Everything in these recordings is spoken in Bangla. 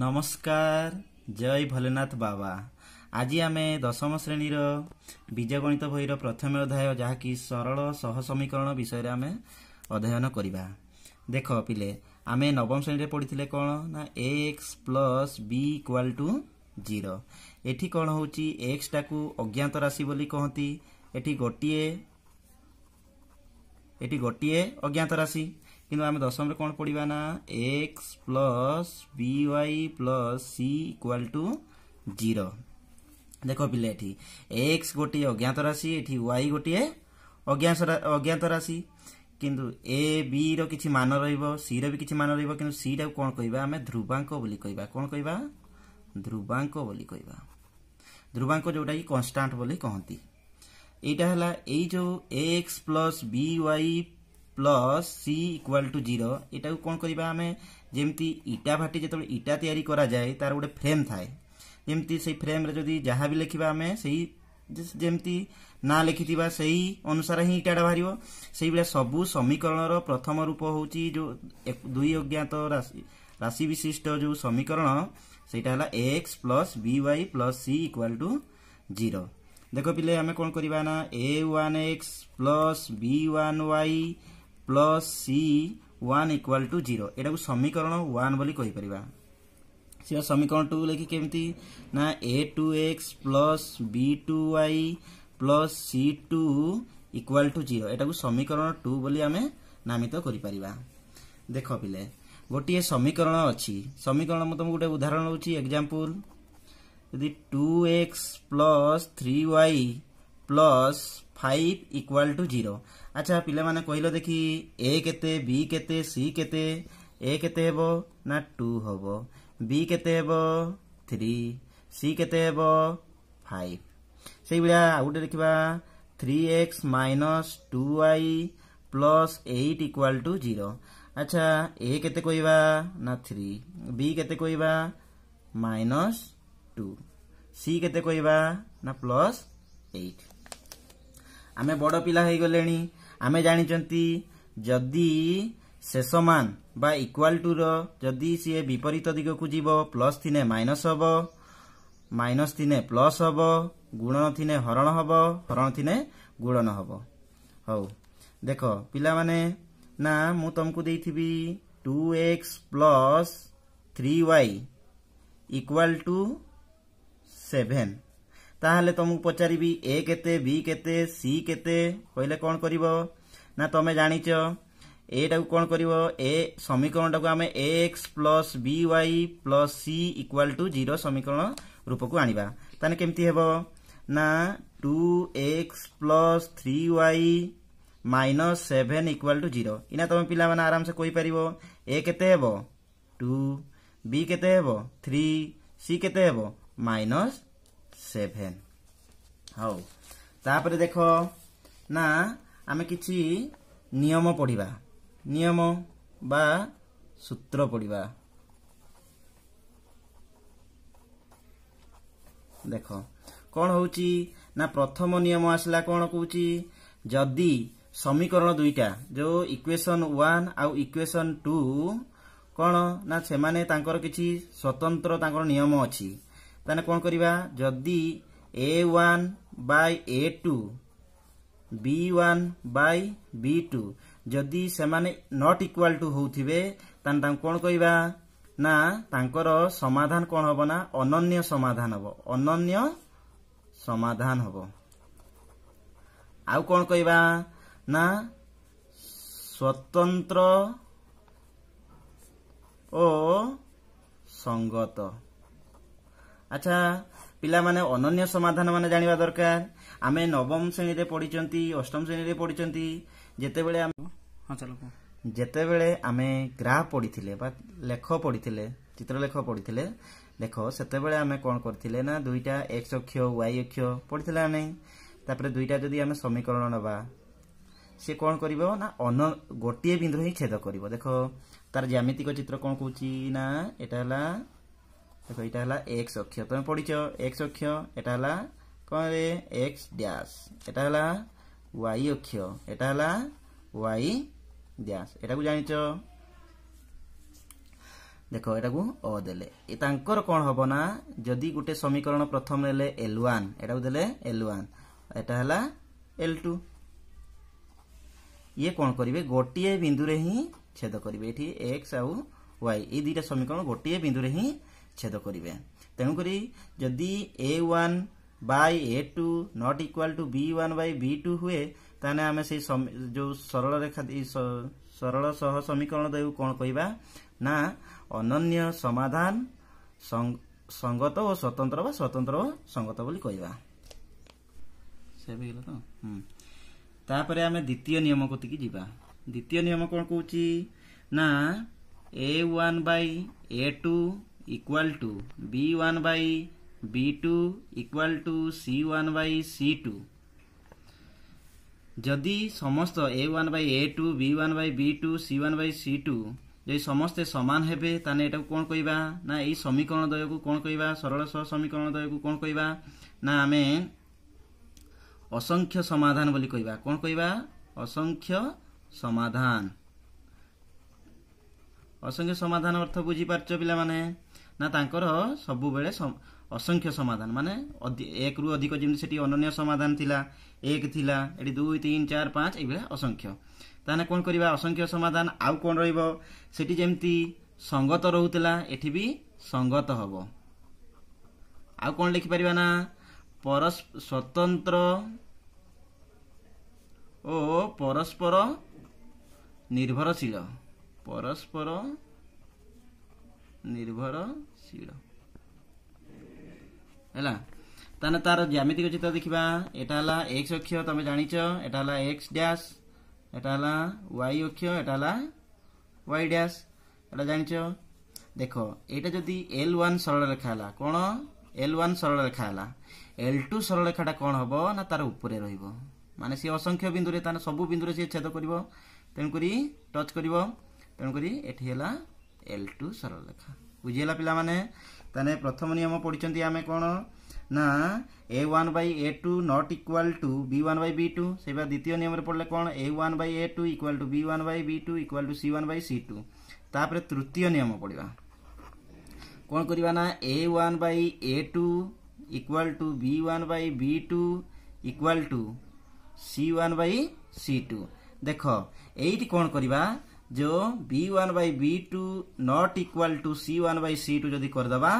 ନମସ୍କାର ଜୟ ଭୋଲେନାଥ ବାବା ଆଜି ଆମେ ଦଶମ ଶ୍ରେଣୀର ବୀଜଗଣିତ ବହିର ପ୍ରଥମ ଅଧ୍ୟାୟ ଯାହାକି ସରଳ ସହ ସମୀକରଣ ବିଷୟରେ ଆମେ ଅଧ୍ୟୟନ କରିବା ଦେଖ ପିଲେ ଆମେ ନବମ ଶ୍ରେଣୀରେ ପଢ଼ିଥିଲେ କ'ଣ ନା X plus B equal to zero ଏଠି କ'ଣ ହେଉଛି ଏକ୍ସଟାକୁ ଅଜ୍ଞାତ ରାଶି ବୋଲି କହନ୍ତି ଏଠି ଗୋଟିଏ ଏଠି ଗୋଟିଏ ଅଜ୍ଞାତ ରାଶି किंतु आम दशम कौन पढ़ा ना X plus B Y plus C equal to zero देख पिले एक्स गोटे अज्ञात राशि ये वाई गोटे अज्ञात राशि କିନ୍ତୁ ଏ ବିର କିଛି ମାନ ରହିବ ସିର ବି କିଛି ମାନ ରହିବ କିନ୍ତୁ ସିଟାକୁ କ'ଣ କହିବା ଆମେ ଧ୍ରୁବାଙ୍କ ବୋଲି କହିବା କ'ଣ କହିବା ଧ୍ରୁବାଙ୍କ ବୋଲି କହିବା ଧ୍ରୁବାଙ୍କ ଯେଉଁଟାକି କନଷ୍ଟାଣ୍ଟ ବୋଲି କହନ୍ତି ଏଇଟା ହେଲା ଏଇ ଯେଉଁ X plus B Y plus C equal to zero ଏଇଟାକୁ କ'ଣ କରିବା ଆମେ ଯେମିତି ଇଟା ଭାଟି ଯେତେବେଳେ ଇଟା ତିଆରି କରାଯାଏ ତାର ଗୋଟେ ଫ୍ରେମ୍ ଥାଏ ଯେମିତି ସେଇ ଫ୍ରେମ୍ରେ ଯଦି ଯାହା ବି ଲେଖିବା ଆମେ ସେଇ ଯେମିତି ନା ଲେଖିଥିବା ସେଇ ଅନୁସାରେ ହିଁ ଇଟାଟା ବାହାରିବ ସେଇଭଳିଆ ସବୁ ସମୀକରଣର ପ୍ରଥମ ରୂପ ହେଉଛି ଯେଉଁ ଦୁଇ ଅଜ୍ଞାତ ରାଶି ରାଶି ବିଶିଷ୍ଟ ଯେଉଁ ସମୀକରଣ ସେଇଟା ହେଲା X plus B Y plus C equal to zero ଦେଖ ପିଲେ ଆମେ କ'ଣ କରିବା ନା A one X plus B one Y plus C one equal to zero ଏଇଟାକୁ ସମୀକରଣ ୱାନ୍ ବୋଲି କହିପାରିବା ସେ ସମୀକରଣ ଟୁ ଲେଖି କେମିତି ନା A two X plus B two Y plus C two equal to zero ଏଇଟାକୁ ସମୀକରଣ ଟୁ ବୋଲି ଆମେ ନାମିତ କରିପାରିବା ଦେଖ ପିଲେ ଗୋଟିଏ ସମୀକରଣ ଅଛି ସମୀକରଣ ମୁଁ ତୁମକୁ ଗୋଟେ ଉଦାହରଣ ହେଉଛି ଏକ୍ଜାମ୍ପଲ୍ ଯଦି two X plus three Y plus five equal to zero ଆଚ୍ଛା ପିଲାମାନେ କହିଲ ଦେଖି ଏ କେତେ ବି କେତେ ସି କେତେ ଏ କେତେ ହେବ ନା ଟୁ ହେବ ବି କେତେ ହେବ ଥ୍ରୀ ସି କେତେ ହେବ ଫାଇଭ ସେଇଭଳିଆ ଆଉ ଗୋଟେ ଦେଖିବା three X minus two Y plus eight equal to zero ଆଚ୍ଛା ଏ କେତେ କହିବା ନା ଥ୍ରୀ ବି କେତେ କହିବା ମାଇନସ୍ ଟୁ ସି କେତେ କହିବା ନା ପ୍ଲସ୍ ଏଇଟ୍ ଆମେ ବଡ଼ ପିଲା ହେଇଗଲେଣି ଆମେ ଜାଣିଛନ୍ତି ଯଦି ଶେଷ ମାନ ବା ଇକ୍ୱାଲ ଟୁର ଯଦି ସିଏ ବିପରୀତ ଦିଗକୁ ଯିବ ପ୍ଲସ୍ ଥିନେ ମାଇନସ୍ ହେବ ମାଇନସ୍ ଥିନେ ପ୍ଲସ୍ ହେବ ଗୁଣନ ଥିନେ ହରଣ ହେବ ହରଣ ଥିନେ ଗୁଣନ ହେବ ହଉ ଦେଖ ପିଲାମାନେ ନା ମୁଁ ତମକୁ ଦେଇଥିବି two X plus three Y equal to seven ତାହେଲେ ତୁମକୁ ପଚାରିବି ଏ କେତେ ବି କେତେ ସି କେତେ କହିଲେ କ'ଣ କରିବ ନା ତମେ ଜାଣିଛ ଏଟାକୁ କ'ଣ କରିବ ଏ ସମୀକରଣଟାକୁ ଆମେ A X plus B Y plus C equal to zero ସମୀକରଣ ରୂପକୁ ଆଣିବା ତାହେଲେ କେମିତି ହେବ ନା two X plus three Y minus seven equal to zero ଏଇନା ତୁମେ ପିଲାମାନେ ଆରାମସେ କହିପାରିବ ଏ କେତେ ହେବ ଟୁ ବି କେତେ ହେବ ଥ୍ରୀ ସି କେତେ ହେବ ମାଇନସ୍ सेभेन हाउ तापर देखो ना आम कि नियम पढ़वा नियम बा सूत्र पढ़वा देखो कौन हो ना प्रथम नियम आसला कौन कौच जदि समीकरण दुईटा जो इक्वेशन वन आउ इक्वेशन टू कौन ना से किसी स्वतंत्र निम अच्छी ताने कौन करिबा जदि A one by A two B one by B two जदि से माने नॉट इक्वल टू होथिबे तन त कौन कहिबा ना तांकर समाधान कौन हबो ना अनन्य समाधान हबो अनन्य समाधान हबो आउ कौन कहिबा ना स्वतंत्र ओ संगत ଆଚ୍ଛା ପିଲାମାନେ ଅନନ୍ୟ ସମାଧାନ ମାନେ ଜାଣିବା ଦରକାର ଆମେ ନବମ ଶ୍ରେଣୀରେ ପଢିଛନ୍ତି ଅଷ୍ଟମ ଶ୍ରେଣୀରେ ପଢିଛନ୍ତି ଯେତେବେଳେ ଯେତେବେଳେ ଆମେ ଗ୍ରାଫ ପଢିଥିଲେ ବା ଲେଖ ପଢିଥିଲେ ଚିତ୍ରଲେଖ ପଢିଥିଲେ ଲେଖ ସେତେବେଳେ ଆମେ କ'ଣ କରିଥିଲେ ନା ଦୁଇଟା ଏକ୍ସ ଅକ୍ଷ ୱାଇ ଅକ୍ଷ ପଢିଥିଲେ ଆମେ ତାପରେ ଦୁଇଟା ଯଦି ଆମେ ସମୀକରଣ ନେବା ସେ କ'ଣ କରିବ ନା ଅନ ଗୋଟିଏ ବିନ୍ଦୁ ହିଁ ଛେଦ କରିବ ଦେଖ ତାର ଜ୍ୟାମିତିକ ଚିତ୍ର କ'ଣ କହୁଛି ନା ଏଟା ହେଲା দেখো এটা হলা এক্স অক্ষ তুমি পড়িছ এক্স অক্ষ এটা হলা কম রে এক্স ড্যাশ এটা হলা ওয়াই অক্ষ এটা হলা ওয়াই ড্যাশ এটা জানিছ দেখ এটা অ দেলে তাঁকর কম হব না যদি গোটে সমীকরণ প্রথম নেলে এল ওয়ান এটা দেলে এল ওয়ান এটা হলা এল টু ইয়ে কম করবে গোটিয়ে বিন্দুরে হি ছেদ করবে এটি এক্স আউ ওয়াই এই দুইটা সমীকরণ গোটিয়ে বিন্দুরে হি ଛେଦ କରିବେ ତେଣୁକରି ଯଦି A one by A two not equal to B one by B two ହୁଏ ତାହେଲେ ଆମେ ସେଇ ଯେଉଁ ସରଳ ରେଖା ସରଳ ସହ ସମୀକରଣ ଦେବୁ କ'ଣ କହିବା ନା ଅନନ୍ୟ ସମାଧାନ ସଙ୍ଗତ ଓ ସ୍ୱତନ୍ତ୍ର ବା ସ୍ୱତନ୍ତ୍ର ଓ ସଙ୍ଗତ ବୋଲି କହିବା ତାପରେ ଆମେ ଦ୍ୱିତୀୟ ନିୟମ କତିକି ଯିବା ଦ୍ୱିତୀୟ ନିୟମ କ'ଣ କହୁଛି ନା A one by A two equal to B one by B two equal to C one by C two ଯଦି ସମସ୍ତ A one by A two B one by B two C one by C two ଯଦି ସମସ୍ତେ ସମାନ ହେବେ ତାହେଲେ ଏଇଟାକୁ କ'ଣ କହିବା ନା ଏଇ ସମୀକରଣ ଦୟକୁ କ'ଣ କହିବା ସରଳ ସହ ସମୀକରଣ ଦୟକୁ କ'ଣ କହିବା ନା ଆମେ ଅସଂଖ୍ୟ ସମାଧାନ ବୋଲି କହିବା କ'ଣ କହିବା ଅସଂଖ୍ୟ ସମାଧାନ ଅସଂଖ୍ୟ ସମାଧାନ ଅର୍ଥ ବୁଝିପାରୁଛ ପିଲାମାନେ ନା ତାଙ୍କର ସବୁବେଳେ ଅସଂଖ୍ୟ ସମାଧାନ ମାନେ ଏକରୁ ଅଧିକ ଯେମିତି ସେଠି ଅନନ୍ୟ ସମାଧାନ ଥିଲା ଏକ ଥିଲା ଏଠି ଦୁଇ ତିନି ଚାରି ପାଞ୍ଚ ଏଇଭଳିଆ ଅସଂଖ୍ୟ ତାହେଲେ କ'ଣ କରିବା ଅସଂଖ୍ୟ ସମାଧାନ ଆଉ କ'ଣ ରହିବ ସେଠି ଯେମିତି ସଙ୍ଗତ ରହୁଥିଲା ଏଠି ବି ସଙ୍ଗତ ହେବ ଆଉ କ'ଣ ଲେଖିପାରିବା ନା ପରସ ସ୍ୱତନ୍ତ୍ର ଓ ପରସ୍ପର ନିର୍ଭରଶୀଳ ପରସ୍ପର ନିର୍ଭରଶୀଳ ହେଲା ତାହେଲେ ତାର ଜ୍ୟାମିତିକ ଚିତ୍ର ଦେଖିବା ଏଇଟା ହେଲା ଏକ୍ସ ଅକ୍ଷ ତମେ ଜାଣିଛ ଏଟା ହେଲା ଏକ୍ସ ଡ୍ୟାସ୍ ଏଟା ହେଲା ୱାଇ ଅକ୍ଷ ଏଟା ହେଲା ୱାଇ ଡ୍ୟାସ୍ ଏଟା ଜାଣିଛ ଦେଖ ଏଇଟା ଯଦି ଏଲ୍ ୱାନ୍ ସରଳ ରେଖା ହେଲା କ'ଣ ଏଲ୍ ୱାନ୍ ସରଳ ରେଖା ହେଲା ଏଲ୍ ଟୁ ସରଳ ରେଖାଟା କ'ଣ ହେବ ନା ତାର ଉପରେ ରହିବ ମାନେ ସିଏ ଅସଂଖ୍ୟ ବିନ୍ଦୁରେ ତାହେଲେ ସବୁ ବିନ୍ଦୁରେ ସିଏ ଛେଦ କରିବ ତେଣୁକରି ଟଚ୍ କରିବ ତେଣୁକରି ଏଠି ହେଲା ଏଲ୍ ଟୁ ସରଳରେଖା ବୁଝିଗଲା ପିଲାମାନେ ତାହେଲେ ପ୍ରଥମ ନିୟମ ପଢ଼ିଛନ୍ତି ଆମେ କ'ଣ ନା A one by A two not equal to B one by B two ସେଇବା ଦ୍ୱିତୀୟ ନିୟମରେ ପଡ଼ିଲେ କ'ଣ A one by A two equal to B one by B two equal to C one by C two ତାପରେ ତୃତୀୟ ନିୟମ ପଡ଼ିବା କ'ଣ କରିବା ନା A one by A two equal to B one by B two equal to C one by C two ଦେଖ ଏଇଠି କ'ଣ କରିବା जो B one by B two not equal to C one by C two जदि करदे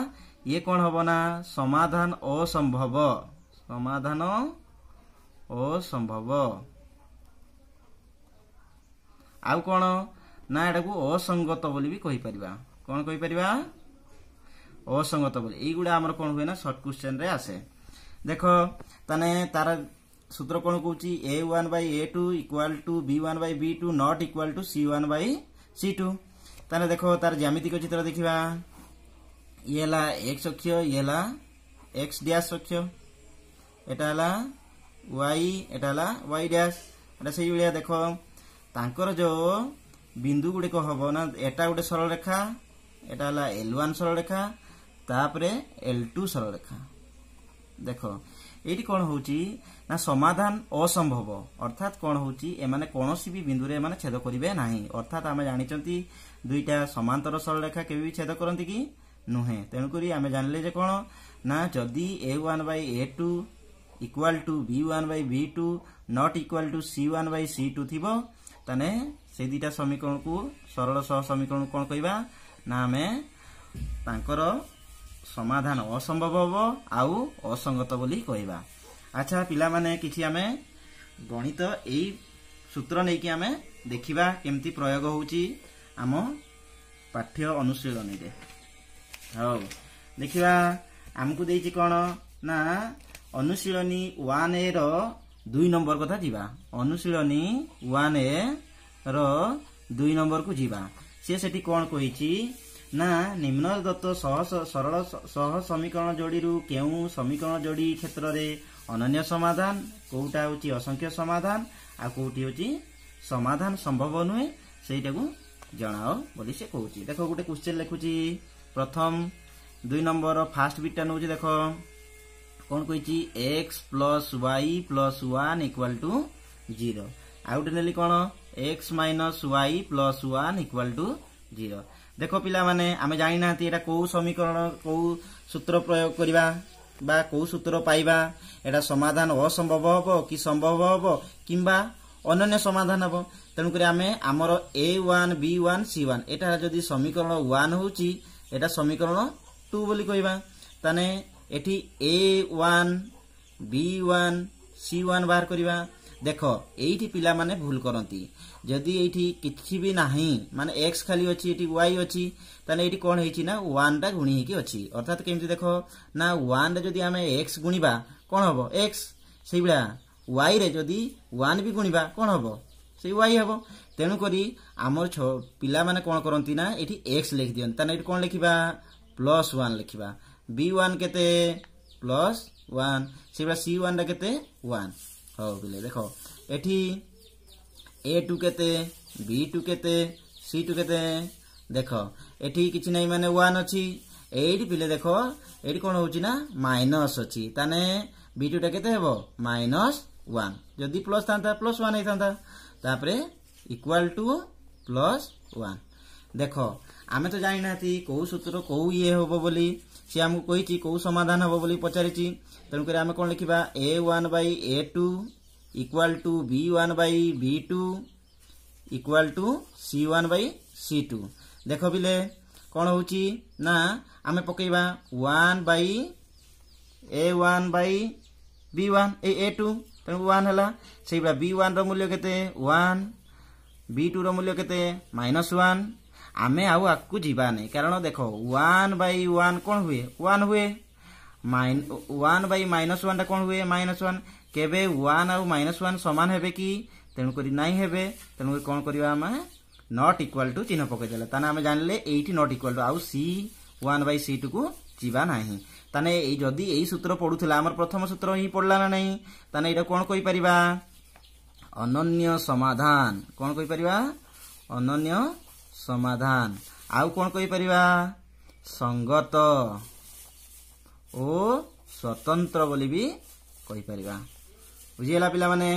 ये कौन हम ना समाधान असंभव समाधान असंभव आउ कौन ना यहाँ असंगत बोली भी कहीपर कौन कहीपर असंगत बोली युवा आम कौन हुए ना सर्ट क्वेश्चन रे आसे देख ताने तार সূত্র কোণ কৌছি A one by A two equal to B one by B two not equal to C one by C two তাহলে দেখ তার জ্যামিতিক চিত্র দেখিবা ইয়ে হল এক্স অক্ষ ইয়ে হল এক্স ড্যাশ অক্ষ এটা হল ওয়াই এটা হল ওয়াই ড্যাশ এটা সেইভাবে দেখ ତାଙ୍କର ଯେଉଁ ବିନ୍ଦୁ ଗୁଡ଼ିକ ହେବ ନା ଏଟା ଗୋଟେ ସରଳରେଖା ଏଟା ହେଲା ଏଲ୍ ୱାନ୍ ସରଳରେଖା ତାପରେ ଏଲ୍ ଟୁ ସରଳରେଖା ଦେଖ ଏଇଠି କ'ଣ ହେଉଛି ନା ସମାଧାନ ଅସମ୍ଭବ ଅର୍ଥାତ୍ କ'ଣ ହେଉଛି ଏମାନେ କୌଣସି ବି ବିନ୍ଦୁରେ ଏମାନେ ଛେଦ କରିବେ ନାହିଁ ଅର୍ଥାତ୍ ଆମେ ଜାଣିଛନ୍ତି ଦୁଇଟା ସମାନ୍ତର ସରଳରେଖା କେବେ ବି ଛେଦ କରନ୍ତି କି ନୁହେଁ ତେଣୁକରି ଆମେ ଜାଣିଲେ ଯେ କ'ଣ ନା ଯଦି A one by A two equal to B one by B two not equal to C one by C two ଥିବ ତାହେଲେ ସେଇ ଦୁଇଟା ସମୀକରଣକୁ ସରଳ ସହ ସମୀକରଣକୁ କ'ଣ କହିବା ନା ଆମେ ତାଙ୍କର ସମାଧାନ ଅସମ୍ଭବ ହବ ଆଉ ଅସଙ୍ଗତ ବୋଲି କହିବା ଆଚ୍ଛା ପିଲାମାନେ କିଛି ଆମେ ଗଣିତ ଏଇ ସୂତ୍ର ନେଇକି ଆମେ ଦେଖିବା କେମିତି ପ୍ରୟୋଗ ହେଉଛି ଆମ ପାଠ୍ୟ ଅନୁଶୀଳନୀରେ ହଉ ଦେଖିବା ଆମକୁ ଦେଇଛି କ'ଣ ନା ଅନୁଶୀଳନୀ ୱାନ୍ ଏ ର ଦୁଇ ନମ୍ବର କଥା ଯିବା ଅନୁଶୀଳନୀ ୱାନ୍ ଏ ର ଦୁଇ ନମ୍ବରକୁ ଯିବା ସେ ସେଠି କ'ଣ କହିଛି ନା ନିମ୍ନଦତ୍ତ ସରଳ ସହ ସମୀକରଣ ଯୋଡ଼ିରୁ କେଉଁ ସମୀକରଣ ଯୋଡ଼ି କ୍ଷେତ୍ରରେ ଅନନ୍ୟ ସମାଧାନ କେଉଁଟା ହେଉଛି ଅସଂଖ୍ୟ ସମାଧାନ ଆଉ କେଉଁଠି ହେଉଛି ସମାଧାନ ସମ୍ଭବ ନୁହେଁ ସେଇଟାକୁ ଜଣାଅ ବୋଲି ସେ କହୁଛି ଦେଖ ଗୋଟେ କ୍ୱେଶ୍ଚିନ୍ ଲେଖୁଛି ପ୍ରଥମ ଦୁଇ ନମ୍ବର ଫାଷ୍ଟ ବିଟା ନେଉଛି ଦେଖ କ'ଣ କହିଛି X plus Y plus one equal to zero ଆଉ ଗୋଟେ ନେଲି କ'ଣ X minus Y plus one equal to zero ଦେଖ ପିଲାମାନେ ଆମେ ଜାଣିନାହାନ୍ତି ଏଇଟା କୋଉ ସମୀକରଣ କୋଉ ସୂତ୍ର ପ୍ରୟୋଗ କରିବା ବା କୋଉ ସୂତ୍ର ପାଇବା ଏଇଟା ସମାଧାନ ଅସମ୍ଭବ ହବ କି ସମ୍ଭବ ହବ କିମ୍ବା ଅନନ୍ୟ ସମାଧାନ ହବ ତେଣୁକରି ଆମେ ଆମର A one B one C one ଏଇଟା ଯଦି ସମୀକରଣ ୱାନ୍ ହେଉଛି ଏଇଟା ସମୀକରଣ ଟୁ ବୋଲି କହିବା ତାହେଲେ ଏଠି A one B one C one ବାହାର କରିବା দেখ এইটি ପିଲାମାନେ ଭୁଲ କରନ୍ତି ଯଦି ଏଇଠି କିଛି ବି ନାହିଁ ମାନେ ଏକ୍ସ ଖାଲି ଅଛି ଏଠି ୱାଇ ଅଛି ତାହେଲେ ଏଇଠି କ'ଣ ହେଇଛି ନା ୱାନ୍ଟା ଗୁଣି ହେଇକି ଅଛି ଅର୍ଥାତ୍ କେମିତି ଦେଖ ନା ୱାନ୍ରେ ଯଦି ଆମେ ଏକ୍ସ ଗୁଣିବା କ'ଣ ହେବ ଏକ୍ସ ସେଇଭଳିଆ ୱାଇରେ ଯଦି ୱାନ୍ ବି ଗୁଣିବା କ'ଣ ହେବ ସେଇ ୱାଇ ହେବ ତେଣୁକରି ଆମର ପିଲାମାନେ କ'ଣ କରନ୍ତି ନା ଏଠି ଏକ୍ସ ଲେଖିଦିଅନ୍ତି ତାହେଲେ ଏଠି କ'ଣ ଲେଖିବା ପ୍ଲସ୍ ୱାନ୍ ଲେଖିବା ବି ୱାନ୍ କେତେ ପ୍ଲସ୍ ୱାନ୍ ସେଇଭଳିଆ ସି ୱାନ୍ଟା କେତେ ୱାନ୍ হবে বলে দেখো এটি এ টু কেতে বি টু কেতে সি টু কেতে দেখ এটি কিছু নাই মানে ওয়ান অছি এইটি পিলে দেখ এইটি কোণ হচ্ছে না মাইনস অছি তাহলে বি টুটা কেতে হব মাইনস ওয়ান যদি প্লস থাকে প্লস ওয়ান হয়ে থাকে তাপরে ইকুয়াল টু প্লস ওয়ান দেখ আমি তো জানি না কেউ সূত্র কেউ ইয়ে হব বলে সে আমি কেউ সমাধান হব বলে পচারিছি তেমক আমি কম লিখবা a one by A two equal to B one by B two equal to C one by C two দেখ বিলে কম হচ্ছে না আমি পকাইবা one by a one by b one এই এ টু তেমন ওয়ান হল সেইভাবে বি ওয়ান মূল্য কে ওয়ান বি টু রূল্য কে মাইনস ওয়ান ଆମେ ଆଉ ଆଗକୁ ଯିବାନି କାରଣ ଦେଖ ୱାନ୍ ବାଇ ୱାନ୍ କ'ଣ ହୁଏ ୱାନ୍ ହୁଏ ମାଇନ୍ ୱାନ୍ ବାଇ ମାଇନସ୍ ୱାନ୍ଟା କ'ଣ ହୁଏ ମାଇନସ୍ ୱାନ୍ କେବେ ୱାନ୍ ଆଉ ମାଇନସ୍ ୱାନ୍ ସମାନ ହେବେ କି ତେଣୁକରି ନାହିଁ ହେବେ ତେଣୁକରି କ'ଣ କରିବା ଆମେ ନଟ୍ ଇକ୍ୱାଲ୍ ଟୁ ଚିହ୍ନ ପକାଇଦେଲେ ତାହେଲେ ଆମେ ଜାଣିଲେ ଏଇଠି ନଟ୍ ଇକ୍ୱାଲ୍ ଟୁ ଆଉ ସି ୱାନ୍ ବାଇ ସି ଟୁକୁ ଯିବା ନାହିଁ ତାହେଲେ ଏଇ ଯଦି ଏଇ ସୂତ୍ର ପଡ଼ୁଥିଲା ଆମର ପ୍ରଥମ ସୂତ୍ର ହିଁ ପଡ଼ିଲା ନା ନାହିଁ ତାହେଲେ ଏଇଟା କ'ଣ କହିପାରିବା ଅନନ୍ୟ ସମାଧାନ କ'ଣ କହିପାରିବା ଅନନ୍ୟ ସମାଧାନ ଆଉ କ'ଣ କହିପାରିବା ସଙ୍ଗତ ଓ ସ୍ୱତନ୍ତ୍ର ବୋଲି ବି କହିପାରିବା ବୁଝିଗଲା ପିଲାମାନେ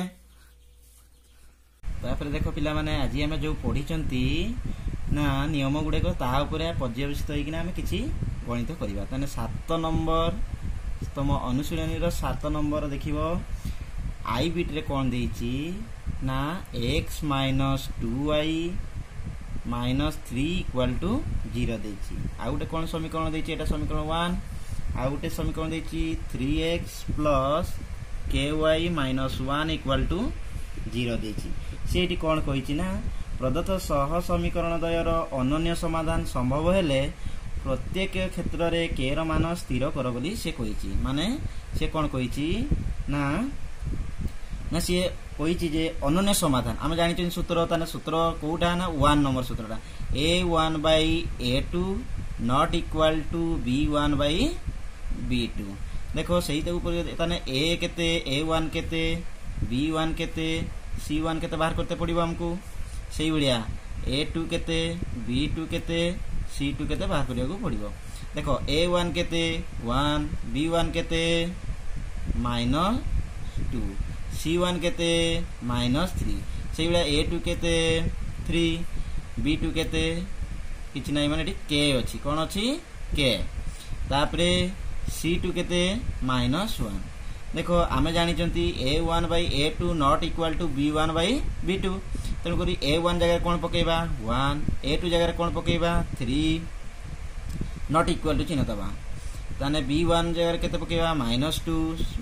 ତାପରେ ଦେଖ ପିଲାମାନେ ଆଜି ଆମେ ଯେଉଁ ପଢ଼ିଛନ୍ତି ନା ନିୟମ ଗୁଡ଼ିକ ତାହା ଉପରେ ପର୍ଯ୍ୟବେସିତ ହେଇକିନା ଆମେ କିଛି ଗଣିତ କରିବା ତାହେଲେ ସାତ ନମ୍ବର ତମ ଅନୁଶୀଳନୀର ସାତ ନମ୍ବର ଦେଖିବ ଆଇ ବିଟ୍ରେ କ'ଣ ଦେଇଛି ନା x minus two y minus three equal to zero आउटे कौन समीकरण देखिए समीकरण वन आउटे समीकरण देखिए three x plus k y minus one equal to zero कौन कही प्रदत्त सह समीकरण द्वयर अन्य समाधान संभव हेले प्रत्येक क्षेत्र में के रान स्थिर कर बोली से कही मान से कौन कही ना ना सी কইছি যে অনন্য সমাধান আমি জানিছি সূত্র তাহলে সূত্র কোটা না ওয়ান নম্বর সূত্রটা a one by A two not equal to B one by B two দেখো সেইটা উপরে তাহলে এ কেতে এ ওয়ান কেতে বি ওয়ান কেতে সি ওয়ান কেতে বাহার করতে পড়ব আমি সেইভাবে এ টু কেতে বি টু কেতে সি টু কেতে বাহার করা পড়ব দেখ এ ওয়ান কেতে ওয়ান বি ওয়ান কেতে মাইনস টু সি ওয়ান কেতে মাইনস থ্রি সেইভাবে এ টু কেতে থ্রি বি টু কেতে কিছু নাই মানে এটি কে অছি কোণ অছি কে তাপরে সি টু কেতে মাইনস ওয়ান দেখ আমি জাঁচি a one by A two not equal to B one by B two তেমনি এ ওয়ান জায়গায় কোণ পকাইবা ওয়ান এ টু জায়গায় কোণ পকাইবা থ্রি নট ইকুয়াল টু চিহ্ন দেবা তাহলে বি ওয়ান জায়গায় কেতে পকাইবা মাইনস টু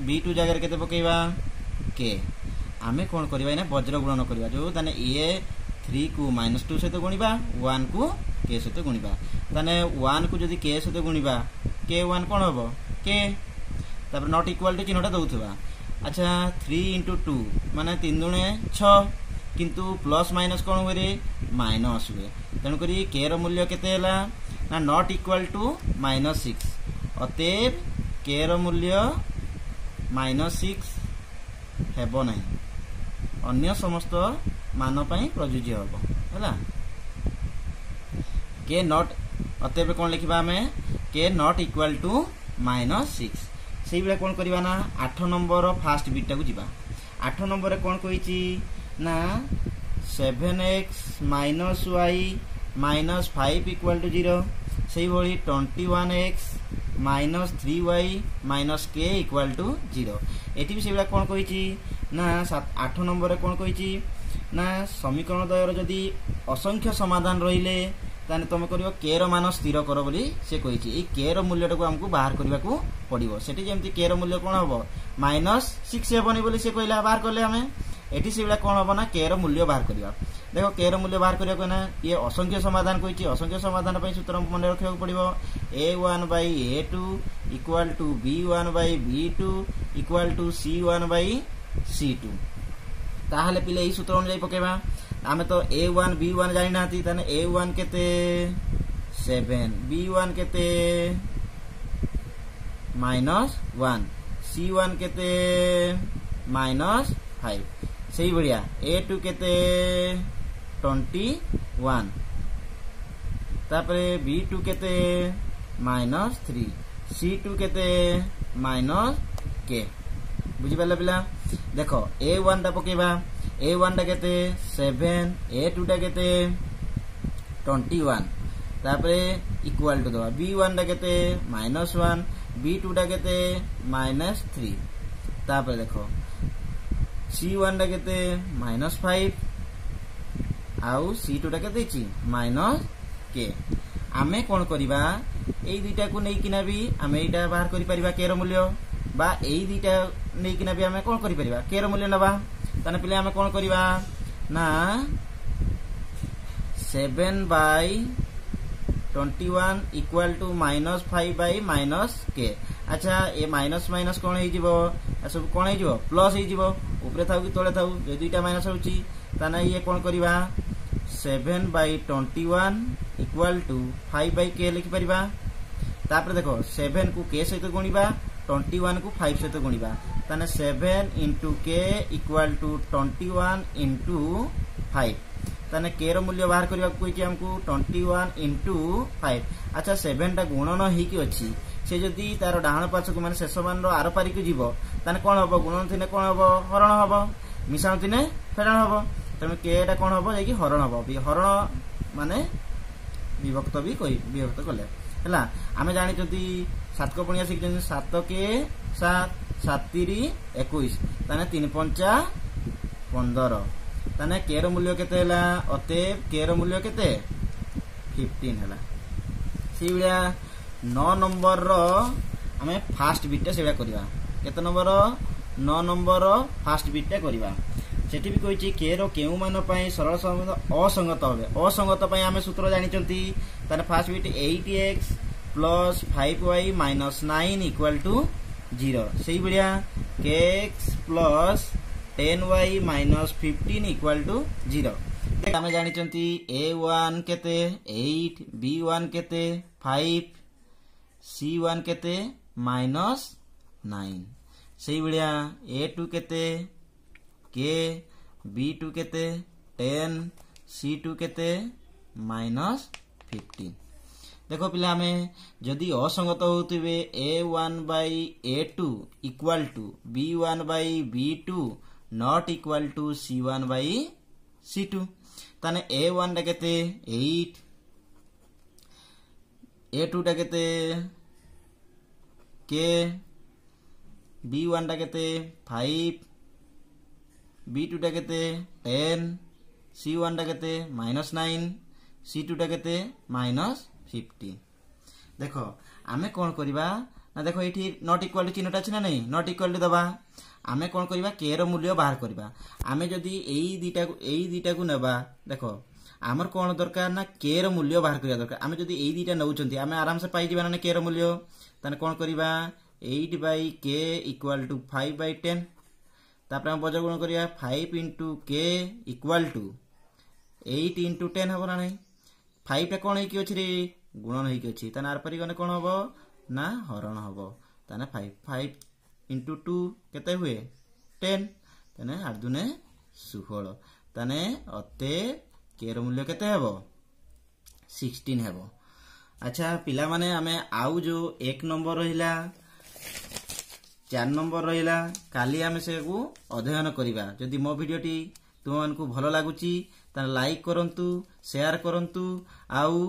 বি টু জায়গায় কেতে পকাইবা के ଆମେ କ'ଣ କରିବା ଏଇନା ବଜ୍ର ଗୁଣନ କରିବା ଯେଉଁ ତାହେଲେ ଏ ଥ୍ରୀକୁ ମାଇନସ୍ ଟୁ ସହିତ ଗୁଣିବା ୱାନ୍କୁ କେ ସହିତ ଗୁଣିବା ତାହେଲେ ୱାନ୍କୁ ଯଦି କେ ସହିତ ଗୁଣିବା କେ ୱାନ୍ କ'ଣ ହେବ କେ ତାପରେ ନଟ୍ ଇକ୍ୱାଲ୍ ଟୁ ଚିହ୍ନଟା ଦେଉଥିବା ଆଚ୍ଛା ଥ୍ରୀ ଇଣ୍ଟୁ ଟୁ ମାନେ ତିନି ଜଣେ ଛଅ କିନ୍ତୁ ପ୍ଲସ୍ ମାଇନସ୍ କ'ଣ ହୁଏ ମାଇନସ୍ ହୁଏ ତେଣୁକରି କେର ମୂଲ୍ୟ କେତେ ହେଲା ନା not equal to minus six ଅତେବ କେର ମୂଲ୍ୟ ମାଇନସ୍ ସିକ୍ସ ହେବ ନାହିଁ ଅନ୍ୟ ସମସ୍ତ ମାନ ପାଇଁ ପ୍ରଯୁଜ୍ୟ ହେବ ହେଲା କେ ନଟ୍ ଅତେବେ କ'ଣ ଲେଖିବା ଆମେ k not equal to minus six ସେଇଭଳିଆ କ'ଣ କରିବା ନା ଆଠ ନମ୍ବର ଫାଷ୍ଟ ବିଟ୍ଟାକୁ ଯିବା ଆଠ ନମ୍ବରରେ କ'ଣ କହିଛି ନା seven x minus y minus five equal to zero ସେଇଭଳି twenty one x minus three Y minus k equal to zero ଏଠି ବି ସେଗୁଡ଼ା କ'ଣ କହିଛି ନା ଆଠ ନମ୍ବରରେ କ'ଣ କହିଛି ନା ସମୀକରଣ ଦ୍ୱୟର ଯଦି ଅସଂଖ୍ୟ ସମାଧାନ ରହିଲେ ତାହେଲେ ତୁମେ କରିବ କେର ମାନ ସ୍ଥିର କର ବୋଲି ସେ କହିଛି ଏଇ କେର ମୂଲ୍ୟଟାକୁ ଆମକୁ ବାହାର କରିବାକୁ ପଡ଼ିବ ସେଠି ଯେମିତି କେର ମୂଲ୍ୟ କ'ଣ ହେବ ମାଇନସ୍ ସିକ୍ସ ହେବନି ବୋଲି ସେ କହିଲା ବାହାର କଲେ ଆମେ ଏଠି ସେଇଭଳିଆ କ'ଣ ହେବ ନା କେର ମୂଲ୍ୟ ବାହାର କରିବା ଦେଖ କେର ମୂଲ୍ୟ ବାହାର କରିବାକୁ ନା ଇଏ ଅସଂଖ୍ୟ ସମାଧାନ କହିଛି ଅସଂଖ୍ୟ ସମାଧାନ ପାଇଁ ସୂତ୍ର ମନେ ରଖିବାକୁ ପଡ଼ିବ a one by A two equal to B one by B two equal to C one by C two ତାହେଲେ ପିଲେ ଏଇ ସୂତ୍ର ଅନୁଯାୟୀ ପକାଇବା ଆମେ ତ ଏ ୱାନ୍ ବି ୱାନ୍ ଜାଣିନାହାନ୍ତି ତାହେଲେ ଏ ୱାନ୍ କେତେ ସେଭେନ୍ ବି ୱାନ୍ କେତେ ମାଇନସ୍ ୱାନ୍ ସି ୱାନ୍ କେତେ ମାଇନସ୍ ଫାଇଭ୍ ସେଇଭଳିଆ ଏ ଟୁ କେତେ ଟ୍ୱେଣ୍ଟି ୱାନ୍ ତାପରେ ବି ଟୁ କେତେ ମାଇନସ୍ ଥ୍ରୀ ସି ଟୁ କେତେ ମାଇନସ୍ କେ ବୁଝିପାରିଲ ପିଲା ଦେଖ ଏ ୱାନ୍ଟା ପକେଇବା ଏ ୱାନ୍ଟା କେତେ ସେଭେନ୍ ଏ ଟୁଟା କେତେ ଟ୍ୱେଣ୍ଟି ୱାନ୍ ତାପରେ ଇକ୍ୱାଲ ଟୁ ଦେବା ବି ୱାନ୍ଟା କେତେ ମାଇନସ୍ ୱାନ୍ ବି ଟୁଟା କେତେ ମାଇନସ୍ ଥ୍ରୀ ତାପରେ ଦେଖ सी वन टा के माइनस फाइव आउ सी टू टा के माइनस के आम कौन करवा এই দুইটাকু নেইকিনা বি আমি এইটা বাহার করে পারিবা কে র মূল্য বা এই দুইটা নেইকিনা বি আমি কোন করে পারিবা কে র মূল্য নেবা তাহলে পিলে আমি কোন করিবা না 7 by 21 equal to -5 by -k আচ্ছা এ মাইনাস মাইনাস কোন হই যাব ଏସବୁ କ'ଣ ହେଇଯିବ ପ୍ଲସ୍ ହେଇଯିବ ଉପରେ ଥାଉ କି ତଳେ ଥାଉ ଯଦି ଦୁଇଟା ମାଇନସ୍ ହେଉଛି ତାହେଲେ ଇଏ କ'ଣ କରିବା seven by twenty one equal to five by k ଲେଖିପାରିବା ତାପରେ ଦେଖ ସେଭେନ୍କୁ କେ ସହିତ ଗୁଣିବା ଟ୍ୱେଣ୍ଟି ୱାନ୍କୁ ଫାଇଭ୍ ସହିତ ଗୁଣିବା ତାହେଲେ seven into k equal to twenty one into five ତାହେଲେ କେ ର ମୂଲ୍ୟ ବାହାର କରିବାକୁ କହିଛି ଆମକୁ ଟ୍ୱେଣ୍ଟି ୱାନ୍ ଇଣ୍ଟୁ ଫାଇଭ୍ ଆଚ୍ଛା ସେଭେନ୍ଟା ଗୁଣନ ହେଇକି ଅଛି সে যদি তার ଡାହାଣ ପାର୍ଶ୍ୱକୁ ମାନେ ଶେଷ ମାନର ଆର ପାରିକୁ ଯିବ ତାହେଲେ କ'ଣ ହେବ ଗୁଣନ ଥିଲେ କ'ଣ ହେବ ହରଣ ହେବ ମିଶାଣ ଥିଲେ ଫେରଣ ହେବ ତେଣୁ କେଟା କ'ଣ ହେବ ଯାଇକି ହରଣ ହେବ ହରଣ ମାନେ ବିଭକ୍ତ ବି ବିଭକ୍ତ କଲେ ହେଲା ଆମେ ଜାଣିଛନ୍ତି ସାତକ ପଣିଆ ଶିଖିଛନ୍ତି ସାତ କେ ସାତ ସାତ ତିରି ଏକୋଇଶ ତାହେଲେ ତିନି ପଞ୍ଚା ପନ୍ଦର ତାହେଲେ କେର ମୂଲ୍ୟ କେତେ ହେଲା ଅତେବ କେର ମୂଲ୍ୟ କେତେ ଫିଫ୍ଟିନ୍ ହେଲା ସେଇଭଳିଆ ନଅ ନମ୍ବରର ଆମେ ଫାଷ୍ଟ ବିଟ୍ଟା ସେଗୁଡ଼ା କରିବା କେତେ ନମ୍ବର ନଅ ନମ୍ବର ଫାଷ୍ଟ ବିଟ୍ଟା କରିବା ସେଠି ବି କହିଛି କେର କେଉଁମାନ ପାଇଁ ସରଳ ସମ୍ବନ୍ଧ ଅସଙ୍ଗତ ହେବେ ଅସଙ୍ଗତ ପାଇଁ ଆମେ ସୂତ୍ର ଜାଣିଛନ୍ତି ତାହେଲେ ଫାଷ୍ଟ ବିଟ୍ eight x plus five y minus nine equal to zero ସେଇଭଳିଆ k x plus ten y minus fifteen equal to zero আমি জাঁচি এ ওয়ান কেতে এইট বি ওয়ান কেতে ফাইভ सी ओन के माइनस नाइन से भाया ए टू के बी टू के टेन सी टू के माइनस फिफ्टीन देख पे जदि असंगत हो a one by a two equal to b one by B two not equal to C one by C two ताने ए वन के एट এ টুটাকেতে কে বি ওয়ানটাকেতে ফাইভ বি টুটাকেতে টেন সি ওয়ানটাকেতে মাইনস নাইন সি টুটাকেতে মাইনস ফিফটিন দেখ আমি কোণ করা না দেখ এটি নট ইকুয়ালিটি চিহ্নটা আছে না নাই নট ইকুয়ালিটি দেবা আমি কোণ করা কে র মূল্য বাহার করা আমি যদি এই দুইটা এই দুইটা নেবা দেখ आमर कौन दरकार ना के मूल्य बाहर करने दरकार आम जब यही दुटा आम आराम से पाई ना के मूल्य तेल कौन करवा eight by k equal to five by ten तापर आम बजार गुण करवा five into k equal to eight into ten हम ना ना फाइवटा कौन हो गुणन होती आर गले कौन हम ना हरण हम तेने फाइव फाइव इंटु टू के हुए टेन तेने आठ दुने षोह तेने अते কে ର ମୂଲ୍ୟ କେତେ ହେବ ସିକ୍ସଟିନ୍ ହେବ ଆଚ୍ଛା ପିଲାମାନେ ଆମେ ଆଉ ଯେଉଁ ଏକ ନମ୍ବର ରହିଲା ଚାରି ନମ୍ବର ରହିଲା କାଲି ଆମେ ସେକୁ ଅଧ୍ୟୟନ କରିବା ଯଦି ମୋ ଭିଡ଼ିଓଟି ତୁମମାନଙ୍କୁ ଭଲ ଲାଗୁଛି ତାହେଲେ ଲାଇକ୍ କରନ୍ତୁ ସେୟାର କରନ୍ତୁ ଆଉ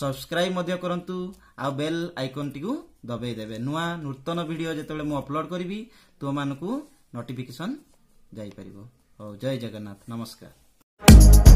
ସବସ୍କ୍ରାଇବ୍ ମଧ୍ୟ କରନ୍ତୁ ଆଉ ବେଲ୍ ଆଇକନ୍ଟିକୁ ଦବାଇ ଦେବେ ନୂଆ ନୂତନ ଭିଡ଼ିଓ ଯେତେବେଳେ ମୁଁ ଅପଲୋଡ଼ କରିବି ତୁମମାନଙ୍କୁ ନୋଟିଫିକେସନ୍ ଯାଇପାରିବ ହଉ ଜୟ ଜଗନ୍ନାଥ ନମସ୍କାର